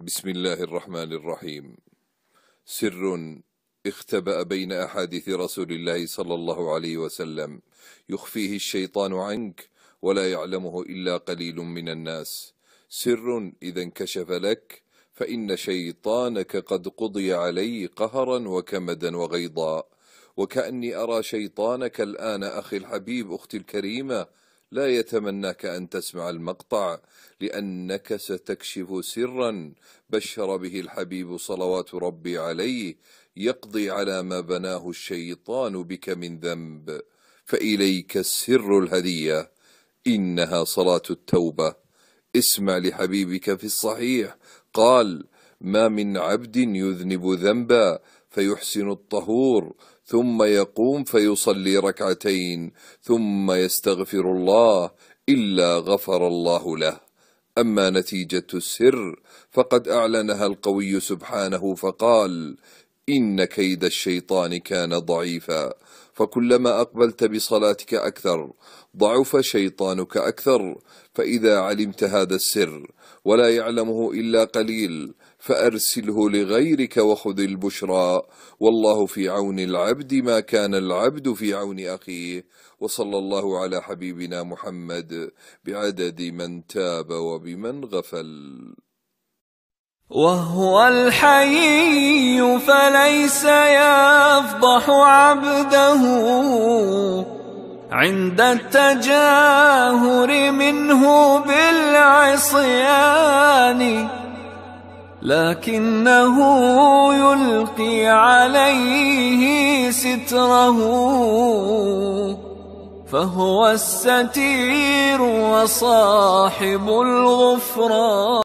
بسم الله الرحمن الرحيم سر اختبأ بين أحاديث رسول الله صلى الله عليه وسلم يخفيه الشيطان عنك ولا يعلمه إلا قليل من الناس سر إذا انكشف لك فإن شيطانك قد قضي علي قهرا وكمدا وغيظا وكأني أرى شيطانك الآن أخي الحبيب أختي الكريمة لا يتمناك أن تسمع المقطع لأنك ستكشف سرا بشر به الحبيب صلوات ربي عليه يقضي على ما بناه الشيطان بك من ذنب فإليك السر الهدية إنها صلاة التوبة اسمع لحبيبك في الصحيح قال ما من عبد يذنب ذنبا فيحسن الطهور ثم يقوم فيصلي ركعتين ثم يستغفر الله إلا غفر الله له أما نتيجة السر فقد أعلنها القوي سبحانه فقال إن كيد الشيطان كان ضعيفا فكلما أقبلت بصلاتك أكثر ضعف شيطانك أكثر فإذا علمت هذا السر ولا يعلمه إلا قليل فأرسله لغيرك وخذ البشرى والله في عون العبد ما كان العبد في عون أخيه وصلى الله على حبيبنا محمد بعدد من تاب وبمن غفل وهو الحي فليس يفضح عبده عند التجاهر منه بالعصيان لكنه يلقي عليه ستره فهو الستير وصاحب الغفران